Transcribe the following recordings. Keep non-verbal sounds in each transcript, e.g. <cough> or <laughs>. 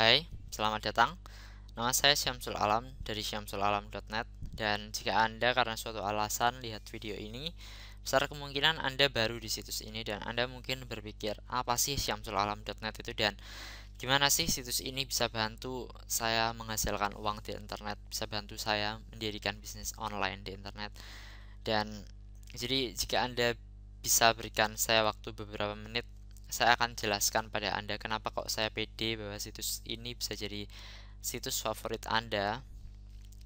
Hai, selamat datang. Nama saya Syamsul Alam dari syamsulalam.net dan jika Anda karena suatu alasan lihat video ini, besar kemungkinan Anda baru di situs ini dan Anda mungkin berpikir, apa sih syamsulalam.net itu dan gimana sih situs ini bisa bantu saya menghasilkan uang di internet, bisa bantu saya mendirikan bisnis online di internet. Dan jadi jika Anda bisa berikan saya waktu beberapa menit saya akan jelaskan pada Anda kenapa kok saya pede bahwa situs ini bisa jadi situs favorit Anda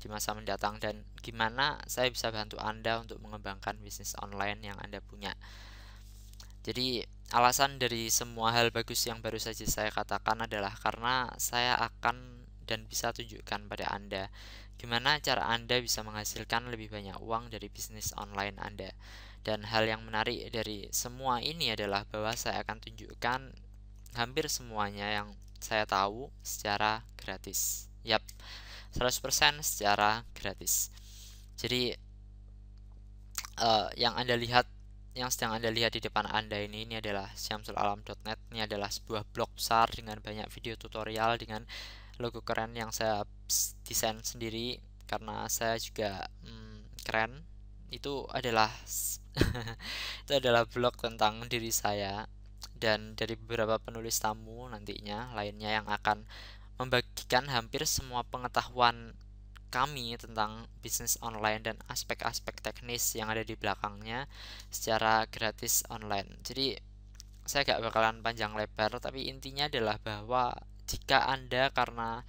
di masa mendatang dan gimana saya bisa bantu Anda untuk mengembangkan bisnis online yang Anda punya. Jadi, alasan dari semua hal bagus yang baru saja saya katakan adalah karena saya akan dan bisa tunjukkan pada Anda gimana cara Anda bisa menghasilkan lebih banyak uang dari bisnis online Anda. Dan hal yang menarik dari semua ini adalah bahwa saya akan tunjukkan hampir semuanya yang saya tahu secara gratis. Yap, 100% secara gratis. Jadi uh, yang Anda lihat yang sedang Anda lihat di depan Anda ini ini adalah syamsulalam.net. Ini adalah sebuah blog besar dengan banyak video tutorial dengan logo keren yang saya desain sendiri karena saya juga hmm, keren. Itu adalah <laughs> itu adalah blog tentang diri saya dan dari beberapa penulis tamu nantinya lainnya yang akan membagikan hampir semua pengetahuan kami tentang bisnis online dan aspek-aspek teknis yang ada di belakangnya secara gratis online. Jadi saya gak bakalan panjang lebar, tapi intinya adalah bahwa jika Anda karena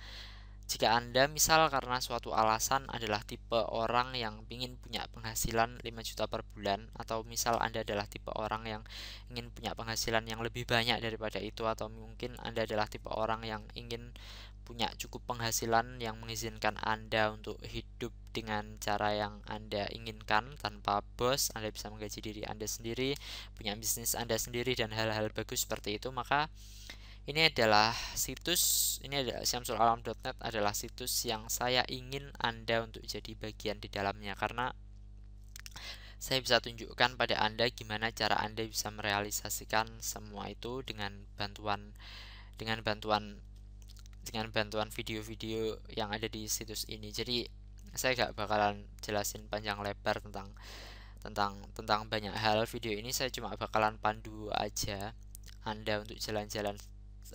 jika Anda misal karena suatu alasan adalah tipe orang yang ingin punya penghasilan 5 juta per bulan atau misal Anda adalah tipe orang yang ingin punya penghasilan yang lebih banyak daripada itu atau mungkin Anda adalah tipe orang yang ingin punya cukup penghasilan yang mengizinkan Anda untuk hidup dengan cara yang Anda inginkan tanpa bos, Anda bisa menggaji diri Anda sendiri, punya bisnis Anda sendiri dan hal-hal bagus seperti itu, maka ini adalah situs ini adalah syamsulalam.net adalah situs yang saya ingin Anda untuk jadi bagian di dalamnya karena saya bisa tunjukkan pada Anda gimana cara Anda bisa merealisasikan semua itu dengan bantuan dengan bantuan dengan bantuan video-video yang ada di situs ini. Jadi saya gak bakalan jelasin panjang lebar tentang tentang tentang banyak hal video ini saya cuma bakalan pandu aja Anda untuk jalan-jalan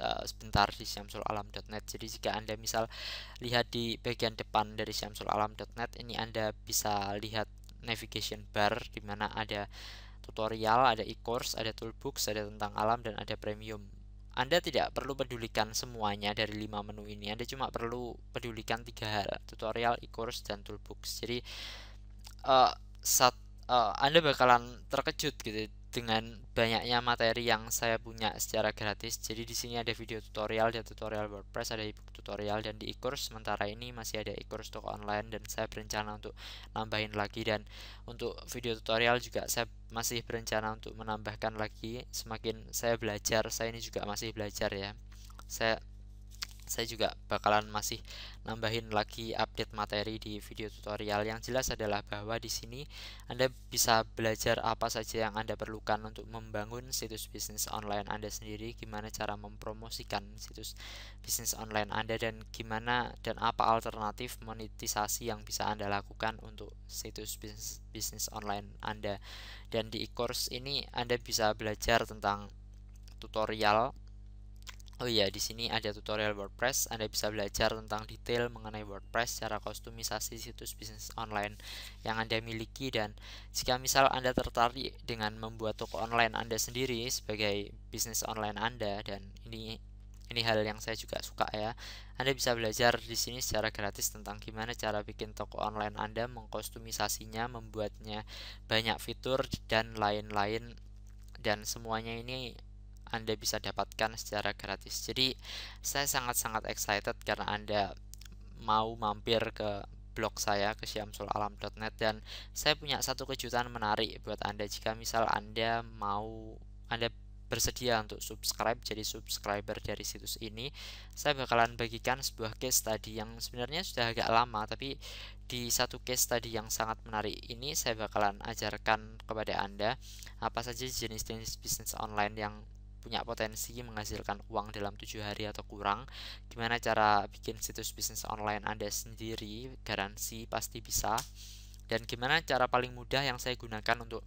Eh, sebentar di syamsulalam.net. Jadi jika Anda misal lihat di bagian depan dari syamsulalam.net ini Anda bisa lihat navigation bar di mana ada tutorial, ada e-course, ada toolbooks, ada tentang alam dan ada premium. Anda tidak perlu pedulikan semuanya dari lima menu ini. Anda cuma perlu pedulikan tiga hal, tutorial, e-course dan toolbooks. Jadi uh, eh, saat uh, eh, Anda bakalan terkejut gitu dengan banyaknya materi yang saya punya secara gratis. Jadi di sini ada video tutorial, ada tutorial WordPress, ada ebook tutorial dan di e-course sementara ini masih ada e-course toko online dan saya berencana untuk nambahin lagi dan untuk video tutorial juga saya masih berencana untuk menambahkan lagi. Semakin saya belajar, saya ini juga masih belajar ya. Saya saya juga bakalan masih nambahin lagi update materi di video tutorial yang jelas adalah bahwa di sini Anda bisa belajar apa saja yang Anda perlukan untuk membangun situs bisnis online Anda sendiri, gimana cara mempromosikan situs bisnis online Anda dan gimana dan apa alternatif monetisasi yang bisa Anda lakukan untuk situs bisnis bisnis online Anda. Dan di e-course ini Anda bisa belajar tentang tutorial Oh iya, di sini ada tutorial WordPress. Anda bisa belajar tentang detail mengenai WordPress cara kostumisasi situs bisnis online yang Anda miliki dan jika misal Anda tertarik dengan membuat toko online Anda sendiri sebagai bisnis online Anda dan ini ini hal yang saya juga suka ya. Anda bisa belajar di sini secara gratis tentang gimana cara bikin toko online Anda, mengkostumisasinya, membuatnya banyak fitur dan lain-lain dan semuanya ini anda bisa dapatkan secara gratis. Jadi saya sangat-sangat excited karena Anda mau mampir ke blog saya ke syamsulalam.net dan saya punya satu kejutan menarik buat Anda jika misal Anda mau Anda bersedia untuk subscribe jadi subscriber dari situs ini saya bakalan bagikan sebuah case tadi yang sebenarnya sudah agak lama tapi di satu case tadi yang sangat menarik ini saya bakalan ajarkan kepada anda apa saja jenis-jenis bisnis online yang punya potensi menghasilkan uang dalam tujuh hari atau kurang gimana cara bikin situs bisnis online Anda sendiri garansi pasti bisa dan gimana cara paling mudah yang saya gunakan untuk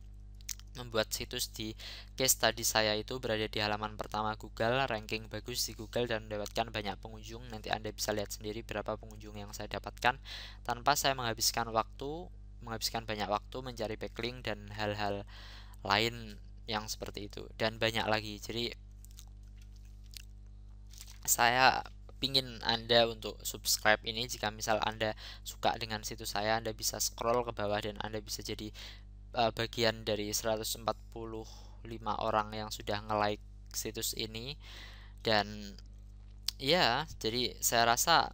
membuat situs di case study saya itu berada di halaman pertama Google, ranking bagus di Google dan mendapatkan banyak pengunjung. Nanti Anda bisa lihat sendiri berapa pengunjung yang saya dapatkan tanpa saya menghabiskan waktu, menghabiskan banyak waktu mencari backlink dan hal-hal lain yang seperti itu dan banyak lagi jadi saya pingin Anda untuk subscribe ini jika misal Anda suka dengan situs saya Anda bisa scroll ke bawah dan Anda bisa jadi uh, bagian dari 145 orang yang sudah nge-like situs ini dan ya jadi saya rasa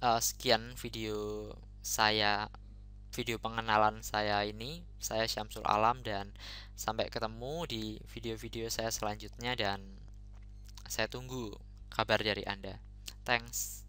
uh, sekian video saya video pengenalan saya ini. Saya Syamsul Alam dan sampai ketemu di video-video saya selanjutnya dan saya tunggu kabar dari Anda. Thanks.